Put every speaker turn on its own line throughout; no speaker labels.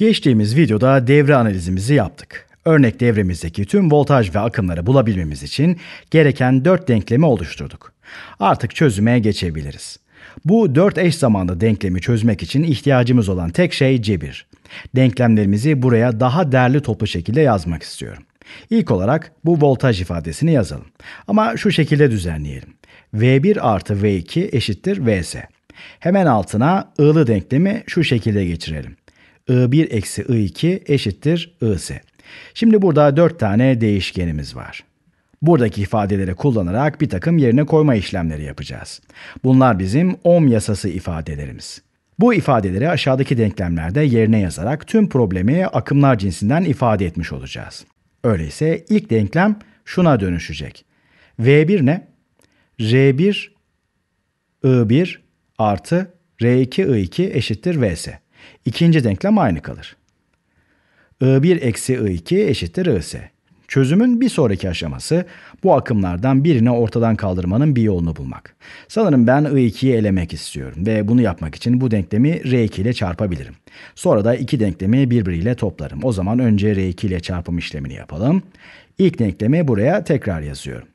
Geçtiğimiz videoda devre analizimizi yaptık. Örnek devremizdeki tüm voltaj ve akımları bulabilmemiz için gereken 4 denklemi oluşturduk. Artık çözüme geçebiliriz. Bu 4 eş zamanlı denklemi çözmek için ihtiyacımız olan tek şey cebir. Denklemlerimizi buraya daha derli toplu şekilde yazmak istiyorum. İlk olarak bu voltaj ifadesini yazalım. Ama şu şekilde düzenleyelim. V1 artı V2 eşittir Vs. Hemen altına ığlı denklemi şu şekilde geçirelim. I1 eksi I2 eşittir Is. Şimdi burada 4 tane değişkenimiz var. Buradaki ifadeleri kullanarak bir takım yerine koyma işlemleri yapacağız. Bunlar bizim ohm yasası ifadelerimiz. Bu ifadeleri aşağıdaki denklemlerde yerine yazarak tüm problemi akımlar cinsinden ifade etmiş olacağız. Öyleyse ilk denklem şuna dönüşecek. V1 ne? R1 I1 artı R2 I2 eşittir Vs. İkinci denklem aynı kalır. I1 eksi I2 eşittir Is. Çözümün bir sonraki aşaması bu akımlardan birini ortadan kaldırmanın bir yolunu bulmak. Sanırım ben I2'yi elemek istiyorum ve bunu yapmak için bu denklemi R2 ile çarpabilirim. Sonra da iki denklemi birbiriyle toplarım. O zaman önce R2 ile çarpım işlemini yapalım. İlk denklemi buraya tekrar yazıyorum.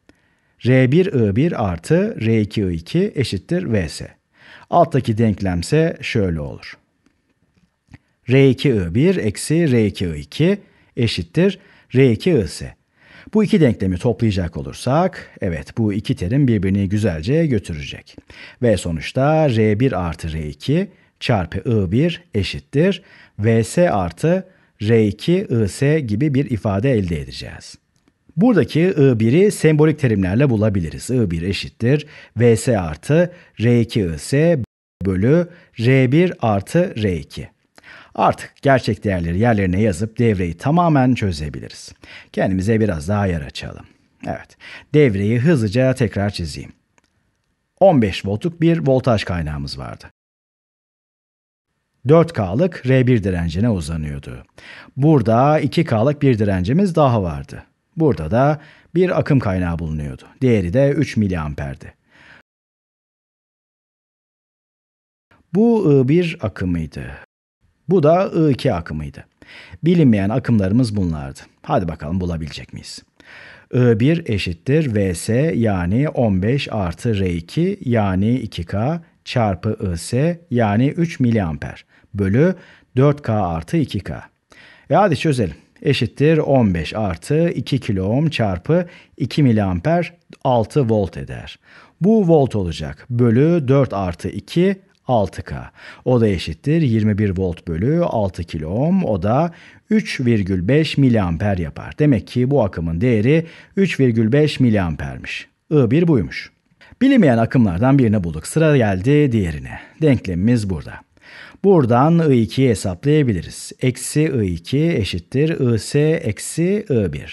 R1 I1 artı R2 I2 eşittir Vs. Alttaki denklemse şöyle olur. R2I1 eksi R2I2 eşittir R2IS. Bu iki denklemi toplayacak olursak, evet bu iki terim birbirini güzelce götürecek. Ve sonuçta R1 artı R2 çarpı I1 eşittir VS artı R2 IS gibi bir ifade elde edeceğiz. Buradaki I1'i sembolik terimlerle bulabiliriz. I1 eşittir VS artı R2 IS bölü R1 artı R2. Artık gerçek değerleri yerlerine yazıp devreyi tamamen çözebiliriz. Kendimize biraz daha yer açalım. Evet, devreyi hızlıca tekrar çizeyim. 15 voltluk bir voltaj kaynağımız vardı. 4K'lık R1 direncine uzanıyordu. Burada 2K'lık bir direncimiz daha vardı. Burada da bir akım kaynağı bulunuyordu. Değeri de 3 miliamperdi. Bu ıı, bir akımıydı. Bu da I2 akımıydı. Bilinmeyen akımlarımız bunlardı. Hadi bakalım bulabilecek miyiz? I1 eşittir Vs yani 15 artı R2 yani 2K çarpı Is yani 3 miliamper bölü 4K artı 2K. E hadi çözelim. Eşittir 15 artı 2 kilo ohm çarpı 2 miliamper 6 volt eder. Bu volt olacak. Bölü 4 artı 2 6K. O da eşittir 21 volt bölü 6 kilo ohm. O da 3,5 miliamper yapar. Demek ki bu akımın değeri 3,5 miliampermiş. I1 buymuş. Bilinmeyen akımlardan birini bulduk. Sıra geldi diğerine. Denklemimiz burada. Buradan I2'yi hesaplayabiliriz. Eksi I2 eşittir IS eksi I1.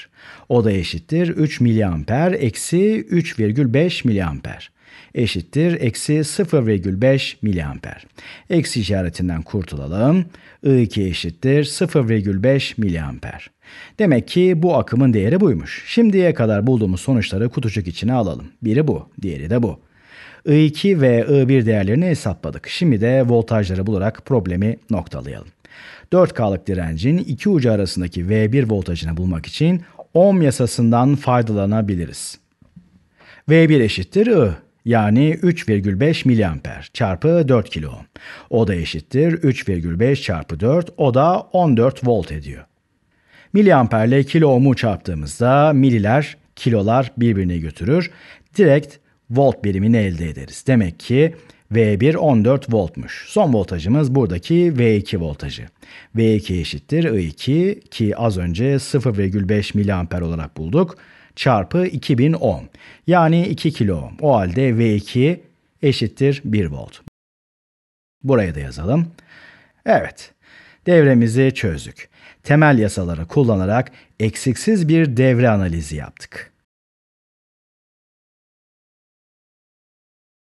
O da eşittir 3 miliamper eksi 3,5 miliamper eşittir eksi 0,5 miliamper. Eksi işaretinden kurtulalım. I2 eşittir 0,5 miliamper. Demek ki bu akımın değeri buymuş. Şimdiye kadar bulduğumuz sonuçları kutucuk içine alalım. Biri bu, diğeri de bu. I2 ve I1 değerlerini hesapladık. Şimdi de voltajları bularak problemi noktalayalım. 4K'lık direncin iki ucu arasındaki V1 voltajını bulmak için ohm yasasından faydalanabiliriz. V1 eşittir I yani 3,5 miliamper çarpı 4 kilo ohm. O da eşittir 3,5 çarpı 4 o da 14 volt ediyor. Miliamperle kilo ohmu çarptığımızda mililer, kilolar birbirine götürür. Direkt volt birimini elde ederiz. Demek ki V1 14 voltmuş. Son voltajımız buradaki V2 voltajı. V2 eşittir I2 ki az önce 0,5 miliamper olarak bulduk çarpı 2000 ohm. Yani 2 kilo ohm. O halde V2 eşittir 1 volt. Buraya da yazalım. Evet, devremizi çözdük. Temel yasaları kullanarak eksiksiz bir devre analizi yaptık.